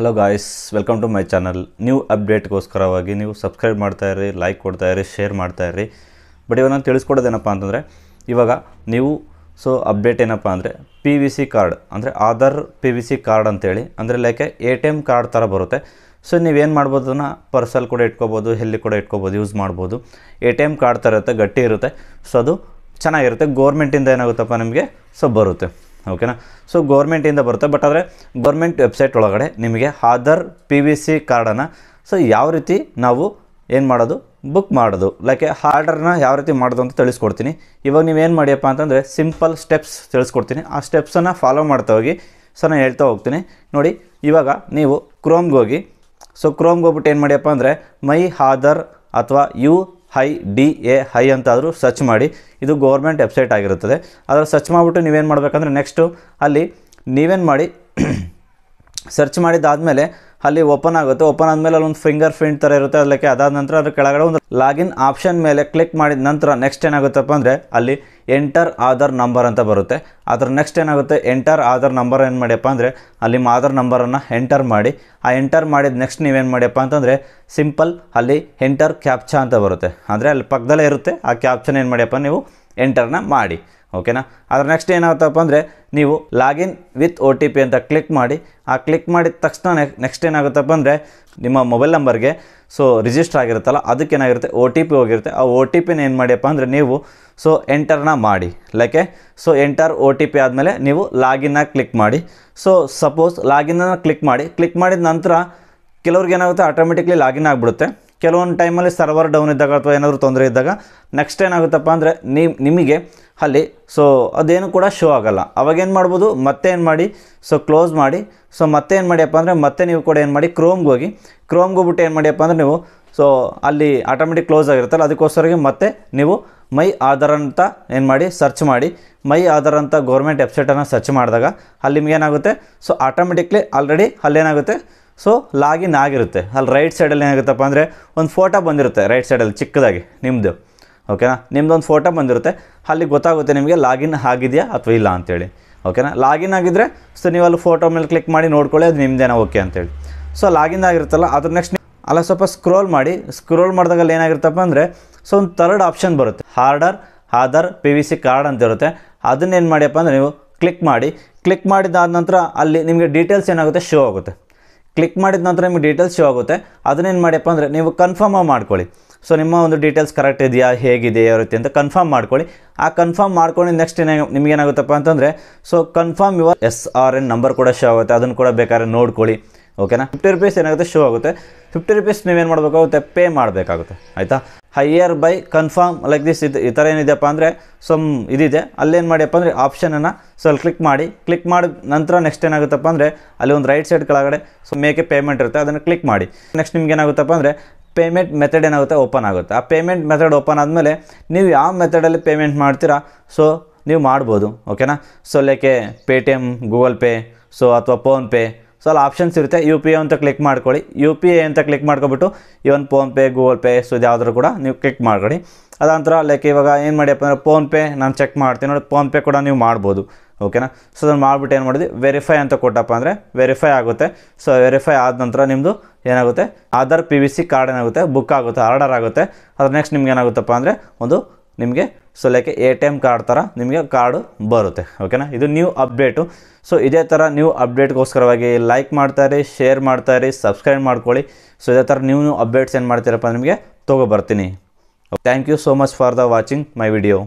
hello guys welcome to my channel new ಅಪ್ಡೇಟ್ಗೋಸ್ಕರವಾಗಿ ನೀವು subscribe ಮಾಡ್ತಾ ಇರಿ ಲೈಕ್ ಕೊಡ್ತಾ ಇರಿ ಶೇರ್ ಮಾಡ್ತಾ ಇರಿ ಬಟ್ ಇವಾಗ ನಾನು ತಿಳಿಸ್ಕೊಡೋದೇನಪ್ಪ ಅಂತಂದರೆ ಇವಾಗ ನೀವು ಸೊ ಅಪ್ಡೇಟ್ ಏನಪ್ಪ ಅಂದರೆ ಪಿ ವಿ ಸಿ ಕಾರ್ಡ್ ಅಂದರೆ Aadhaar P V C card ಅಂತೇಳಿ ಅಂದರೆ like A T M card ಥರ ಬರುತ್ತೆ ಸೊ ನೀವೇನು ಮಾಡ್ಬೋದು ಅದನ್ನು ಪರ್ಸಲ್ ಕೂಡ ಇಟ್ಕೋಬೋದು ಎಲ್ಲಿ ಕೂಡ ಇಟ್ಕೋಬೋದು ಯೂಸ್ ಮಾಡ್ಬೋದು ಎ ಟಿ ಎಮ್ ಕಾರ್ಡ್ ಥರ ಇರುತ್ತೆ ಗಟ್ಟಿ ಇರುತ್ತೆ ಸೊ ಅದು ಚೆನ್ನಾಗಿರುತ್ತೆ ಗೋರ್ಮೆಂಟಿಂದ ಏನಾಗುತ್ತಪ್ಪ ನಿಮಗೆ ಸೊ ಬರುತ್ತೆ ಓಕೆನಾ ಸೊ ಗೌರ್ಮೆಂಟಿಂದ ಬರುತ್ತೆ ಬಟ್ ಆದರೆ ಗೌರ್ಮೆಂಟ್ ವೆಬ್ಸೈಟ್ ಒಳಗಡೆ ನಿಮಗೆ ಆಧಾರ್ ಪಿ ವಿ ಸಿ ಕಾರ್ಡನ್ನು ಸೊ ಯಾವ ರೀತಿ ನಾವು ಏನು ಮಾಡೋದು ಬುಕ್ ಮಾಡೋದು ಲೈಕ್ ಆರ್ಡರ್ನ ಯಾವ ರೀತಿ ಮಾಡೋದು ಅಂತ ತಿಳಿಸ್ಕೊಡ್ತೀನಿ ಇವಾಗ ನೀವೇನು ಮಾಡಿಯಪ್ಪ ಅಂತಂದರೆ ಸಿಂಪಲ್ ಸ್ಟೆಪ್ಸ್ ತಿಳಿಸ್ಕೊಡ್ತೀನಿ ಆ ಸ್ಟೆಪ್ಸನ್ನು ಫಾಲೋ ಮಾಡ್ತಾ ಹೋಗಿ ಸೊ ನಾನು ಹೇಳ್ತಾ ಹೋಗ್ತೀನಿ ನೋಡಿ ಇವಾಗ ನೀವು ಕ್ರೋಮ್ಗೆ ಹೋಗಿ ಸೊ ಕ್ರೋಮ್ಗೆ ಹೋಗ್ಬಿಟ್ಟು ಏನು ಮಾಡಿಯಪ್ಪ ಅಂದರೆ ಮೈ ಆಧಾರ್ ಅಥವಾ U I D A I ಅಂತಾದರೂ ಸರ್ಚ್ ಮಾಡಿ ಇದು ಗೌರ್ಮೆಂಟ್ ವೆಬ್ಸೈಟ್ ಆಗಿರುತ್ತದೆ ಅದರ ಸರ್ಚ್ ಮಾಡಿಬಿಟ್ಟು ನೀವೇನು ಮಾಡಬೇಕಂದ್ರೆ ನೆಕ್ಸ್ಟು ಅಲ್ಲಿ ನೀವೇನು ಮಾಡಿ ಸರ್ಚ್ ಮಾಡಿದ್ದಾದಮೇಲೆ ಅಲ್ಲಿ ಓಪನ್ ಆಗುತ್ತೆ ಓಪನ್ ಆದಮೇಲೆ ಒಂದು ಫಿಂಗರ್ ಪ್ರಿಂಟ್ ಥರ ಇರುತ್ತೆ ಅದಕ್ಕೆ ಅದಾದ ನಂತರ ಅದ್ರ ಕೆಳಗಡೆ ಒಂದು ಲಾಗಿನ್ ಆಪ್ಷನ್ ಮೇಲೆ ಕ್ಲಿಕ್ ಮಾಡಿದ ನಂತರ ನೆಕ್ಸ್ಟ್ ಏನಾಗುತ್ತಪ್ಪ ಅಂದರೆ ಅಲ್ಲಿ ಎಂಟರ್ ಆಧಾರ್ ನಂಬರ್ ಅಂತ ಬರುತ್ತೆ ಅದರ ನೆಕ್ಸ್ಟ್ ಏನಾಗುತ್ತೆ ಎಂಟರ್ ಆಧಾರ್ ನಂಬರ್ ಏನು ಮಾಡಿಯಪ್ಪ ಅಂದರೆ ಅಲ್ಲಿ ನಿಮ್ಮ ಆಧಾರ್ ನಂಬರನ್ನು ಎಂಟರ್ ಮಾಡಿ ಆ ಎಂಟರ್ ಮಾಡಿದ ನೆಕ್ಸ್ಟ್ ನೀವೇನು ಮಾಡಿಯಪ್ಪ ಅಂತಂದರೆ ಸಿಂಪಲ್ ಅಲ್ಲಿ ಎಂಟರ್ ಕ್ಯಾಪ್ಚಾ ಅಂತ ಬರುತ್ತೆ ಅಂದರೆ ಅಲ್ಲಿ ಪಕ್ಕದಲ್ಲೇ ಇರುತ್ತೆ ಆ ಕ್ಯಾಪ್ಚನ್ ಏನು ಮಾಡಿಯಪ್ಪ ನೀವು ಎಂಟರ್ನ ಮಾಡಿ ಓಕೆನಾ ಆದರೆ ನೆಕ್ಸ್ಟ್ ಏನಾಗುತ್ತಪ್ಪ ಅಂದರೆ ನೀವು login with O T P ಅಂತ ಕ್ಲಿಕ್ ಮಾಡಿ ಆ ಕ್ಲಿಕ್ ಮಾಡಿದ ತಕ್ಷಣ ನೆಕ್ಸ್ಟ್ ಏನಾಗುತ್ತಪ್ಪ ಅಂದರೆ ನಿಮ್ಮ ಮೊಬೈಲ್ ನಂಬರ್ಗೆ ಸೊ ರಿಜಿಸ್ಟರ್ ಆಗಿರುತ್ತಲ್ಲ ಅದಕ್ಕೆ ಏನಾಗಿರುತ್ತೆ ಒ ಟಿ ಪಿ ಹೋಗಿರುತ್ತೆ ಆ ಒ ಟಿ ಪಿನ ಏನು ಮಾಡಿಯಪ್ಪ ಅಂದರೆ ನೀವು ಸೊ ಎಂಟರ್ನ ಮಾಡಿ like so enter O T P ಆದಮೇಲೆ ನೀವು ಲಾಗಿನ್ನ ಕ್ಲಿಕ್ ಮಾಡಿ ಸೊ ಸಪೋಸ್ ಲಾಗಿನ್ನ ಕ್ಲಿಕ್ ಮಾಡಿ ಕ್ಲಿಕ್ ಮಾಡಿದ ನಂತರ ಕೆಲವ್ರಿಗೆ ಏನಾಗುತ್ತೆ ಆಟೋಮೆಟಿಕ್ಲಿ ಲಾಗಿನ್ ಆಗಿಬಿಡುತ್ತೆ ಕೆಲವೊಂದು ಟೈಮಲ್ಲಿ ಸರ್ವರ್ ಡೌನ್ ಇದ್ದಾಗ ಅಥವಾ ಏನಾದರೂ ತೊಂದರೆ ಇದ್ದಾಗ ನೆಕ್ಸ್ಟ್ ಏನಾಗುತ್ತಪ್ಪ ಅಂದರೆ ನಿಮ್ಮ ನಿಮಗೆ ಅಲ್ಲಿ ಸೊ ಅದೇನು ಕೂಡ ಶೋ ಆಗೋಲ್ಲ ಅವಾಗೇನು ಮಾಡ್ಬೋದು ಮತ್ತೆ ಏನು ಮಾಡಿ ಸೊ ಕ್ಲೋಸ್ ಮಾಡಿ ಸೊ ಮತ್ತೆ ಏನು ಮಾಡಿಯಪ್ಪ ಅಂದರೆ ಮತ್ತೆ ನೀವು ಕೂಡ ಏನು ಮಾಡಿ ಕ್ರೋಮ್ಗೆ ಹೋಗಿ ಕ್ರೋಮ್ಗೆ ಹೋಗ್ಬಿಟ್ಟು ಏನು ಮಾಡಿಯಪ್ಪ ಅಂದರೆ ನೀವು ಸೊ ಅಲ್ಲಿ ಆಟೋಮೆಟಿಕ್ ಕ್ಲೋಸ್ ಆಗಿರುತ್ತಲ್ಲ ಅದಕ್ಕೋಸ್ಕರಗೆ ಮತ್ತೆ ನೀವು ಮೈ ಆಧಾರ್ ಅಂತ ಏನು ಮಾಡಿ ಸರ್ಚ್ ಮಾಡಿ ಮೈ ಆಧಾರ್ ಅಂತ ಗೌರ್ಮೆಂಟ್ ವೆಬ್ಸೈಟನ್ನು ಸರ್ಚ್ ಮಾಡಿದಾಗ ಅಲ್ಲಿ ನಿಮಗೇನಾಗುತ್ತೆ ಸೊ ಆಟೋಮೆಟಿಕ್ಲಿ ಆಲ್ರೆಡಿ ಅಲ್ಲೇನಾಗುತ್ತೆ ಸೊ ಲಾಗಿನ್ ಆಗಿರುತ್ತೆ ಅಲ್ಲಿ ರೈಟ್ ಸೈಡಲ್ಲಿ ಏನಾಗುತ್ತಪ್ಪ ಅಂದರೆ ಒಂದು ಫೋಟೋ ಬಂದಿರುತ್ತೆ ರೈಟ್ ಸೈಡಲ್ಲಿ ಚಿಕ್ಕದಾಗಿ ನಿಮ್ಮದು ಓಕೆನಾ ನಿಮ್ಮದೊಂದು ಫೋಟೋ ಬಂದಿರುತ್ತೆ ಅಲ್ಲಿ ಗೊತ್ತಾಗುತ್ತೆ ನಿಮಗೆ ಲಾಗಿನ್ ಆಗಿದೆಯಾ ಅಥವಾ ಇಲ್ಲ ಅಂತೇಳಿ ಓಕೆನಾ ಲಾಗಿನ್ ಆಗಿದ್ದರೆ ಸೊ ನೀವು ಅಲ್ಲಿ ಫೋಟೋ ಮೇಲೆ ಕ್ಲಿಕ್ ಮಾಡಿ ನೋಡ್ಕೊಳ್ಳಿ ಅದು ನಿಮ್ಮದೇನೋ ಓಕೆ ಅಂತೇಳಿ ಸೊ ಲಾಗಿನ್ ಆಗಿರುತ್ತಲ್ಲ ಅದ್ರ ನೆಕ್ಸ್ಟ್ ಅಲ್ಲ ಸ್ವಲ್ಪ ಸ್ಕ್ರೋಲ್ ಮಾಡಿ ಸ್ಕ್ರೋಲ್ ಅಲ್ಲಿ ಏನಾಗಿರುತ್ತಪ್ಪ ಅಂದರೆ ಸೊ ಒಂದು ಥರ್ಡ್ ಆಪ್ಷನ್ ಬರುತ್ತೆ order Aadhaar P V C card ಅಂತಿರುತ್ತೆ ಅದನ್ನೇನು ಮಾಡಿಯಪ್ಪ ಅಂದರೆ ನೀವು ಕ್ಲಿಕ್ ಮಾಡಿ ಕ್ಲಿಕ್ ಮಾಡಿದಾದ ನಂತರ ಅಲ್ಲಿ ನಿಮಗೆ ಡೀಟೇಲ್ಸ್ ಏನಾಗುತ್ತೆ ಶೋ ಆಗುತ್ತೆ ಕ್ಲಿಕ್ ಮಾಡಿದ ನಂತರ ನಿಮಗೆ ಡೀಟೇಲ್ಸ್ ಶೋ ಆಗುತ್ತೆ ಅದನ್ನೇನು ಮಾಡ್ಯಪ್ಪ ಅಂದರೆ ನೀವು ಕನ್ಫರ್ಮ್ ಮಾಡ್ಕೊಳ್ಳಿ ಸೊ ನಿಮ್ಮ ಒಂದು ಡೀಟೇಲ್ಸ್ ಕರೆಕ್ಟ್ ಇದೆಯಾ ಹೇಗಿದೆ ಯಾವ ರೀತಿ ಅಂತ ಕನ್ಫರ್ಮ್ ಮಾಡ್ಕೊಳ್ಳಿ ಆ ಕನ್ಫರ್ಮ್ ಮಾಡ್ಕೊಂಡು ನೆಕ್ಸ್ಟ್ ಏನೇ ನಿಮಗೇನಾಗುತ್ತಪ್ಪ ಅಂತಂದರೆ so confirm your S R N number ಕೂಡ ಶೋ ಆಗುತ್ತೆ ಅದನ್ನು ಕೂಡ ಬೇಕಾದ್ರೆ ನೋಡ್ಕೊಳ್ಳಿ ಓಕೆನಾ ಫಿಫ್ಟಿ ರುಪೀಸ್ ಏನಾಗುತ್ತೆ ಶೋ ಆಗುತ್ತೆ ಫಿಫ್ಟಿ ರುಪೀಸ್ ನೀವೇನು ಮಾಡಬೇಕಾಗುತ್ತೆ ಪೇ ಮಾಡಬೇಕಾಗುತ್ತೆ ಆಯಿತಾ higher by confirm like this ಇದು ಈ ಥರ ಏನಿದೆಯಪ್ಪ ಅಂದರೆ ಸಮ್ ಇದಿದೆ ಅಲ್ಲೇನು ಮಾಡಿಯಪ್ಪ ಅಂದರೆ ಆಪ್ಷನನ್ನು ಸೊ ಅಲ್ಲಿ ಕ್ಲಿಕ್ ಮಾಡಿ ಕ್ಲಿಕ್ ಮಾಡಿದ ನಂತರ ನೆಕ್ಸ್ಟ್ ಏನಾಗುತ್ತಪ್ಪ ಅಂದರೆ ಅಲ್ಲಿ ಒಂದು ರೈಟ್ ಸೈಡ್ ಕೆಳಗಡೆ ಸೊ ಮೇಕೆ ಪೇಮೆಂಟ್ ಇರುತ್ತೆ ಅದನ್ನು ಕ್ಲಿಕ್ ಮಾಡಿ ನೆಕ್ಸ್ಟ್ ನಿಮ್ಗೆ ಏನಾಗುತ್ತಪ್ಪ ಅಂದರೆ ಪೇಮೆಂಟ್ ಮೆಥಡ್ ಏನಾಗುತ್ತೆ ಓಪನ್ ಆಗುತ್ತೆ ಆ ಪೇಮೆಂಟ್ ಮೆಥಡ್ ಓಪನ್ ಆದಮೇಲೆ ನೀವು ಯಾವ ಮೆಥಡಲ್ಲಿ ಪೇಮೆಂಟ್ ಮಾಡ್ತೀರಾ ಸೊ ನೀವು ಮಾಡ್ಬೋದು ಓಕೆನಾ so like Paytm Google Pay so ಅಥವಾ ಫೋನ್ಪೇ ಸೊ ಅಲ್ಲಿ ಆಪ್ಷನ್ಸ್ ಇರುತ್ತೆ ಯು ಪಿ ಐ ಅಂತ ಕ್ಲಿಕ್ ಮಾಡ್ಕೊಳ್ಳಿ ಯು ಪಿ ಐ ಅಂತ ಕ್ಲಿಕ್ ಮಾಡ್ಕೊಬಿಟ್ಟು even PhonePe Google Pay so ಯಾವುದಾದ್ರು ಕೂಡ ನೀವು ಕ್ಲಿಕ್ ಮಾಡ್ಕೊಳ್ಳಿ ಅದಂತರ ಲೈಕ್ ಇವಾಗ ಏನು ಮಾಡಿಯಪ್ಪ ಅಂದರೆ ಫೋನ್ಪೇ ನಾನು ಚೆಕ್ ಮಾಡ್ತೀನಿ ನೋಡಿ ಫೋನ್ಪೇ ಕೂಡ ನೀವು ಮಾಡ್ಬೋದು ಓಕೆನಾ ಸೊ ಅದನ್ನು ಮಾಡಿಬಿಟ್ಟು ಏನು ಮಾಡಿದ್ವಿ ವೆರಿಫೈ ಅಂತ ಕೊಟ್ಟಪ್ಪ ಅಂದರೆ ವೆರಿಫೈ ಆಗುತ್ತೆ ಸೊ ವೆರಿಫೈ ಆದ ನಂತರ ನಿಮ್ಮದು ಏನಾಗುತ್ತೆ Aadhaar P V C card ಏನಾಗುತ್ತೆ ಬುಕ್ ಆಗುತ್ತೆ ಆರ್ಡರ್ ಆಗುತ್ತೆ ಅದ್ರ ನೆಕ್ಸ್ಟ್ ನಿಮ್ಗೆ ಏನಾಗುತ್ತಪ್ಪ ಅಂದರೆ ಒಂದು ನಿಮಗೆ so like A T M card ಥರ ನಿಮಗೆ ಕಾರ್ಡು ಬರುತ್ತೆ ಓಕೆನಾ ಇದು ನ್ಯೂ ಅಪ್ಡೇಟು ಸೊ ಇದೇ ಥರ ನ್ಯೂ ಅಪ್ಡೇಟ್ಗೋಸ್ಕರವಾಗಿ ಲೈಕ್ ಮಾಡ್ತಾಯಿರಿ ಶೇರ್ ಮಾಡ್ತಾಯಿರಿ ಸಬ್ಸ್ಕ್ರೈಬ್ ಮಾಡ್ಕೊಳ್ಳಿ ಸೊ ಇದೇ ಥರ ನ್ಯೂ ನ್ಯೂ ಅಪ್ಡೇಟ್ಸ್ ಏನು ಮಾಡ್ತೀರಪ್ಪ ನಿಮಗೆ ತೊಗೊಬರ್ತೀನಿ thank you so much for the watching my video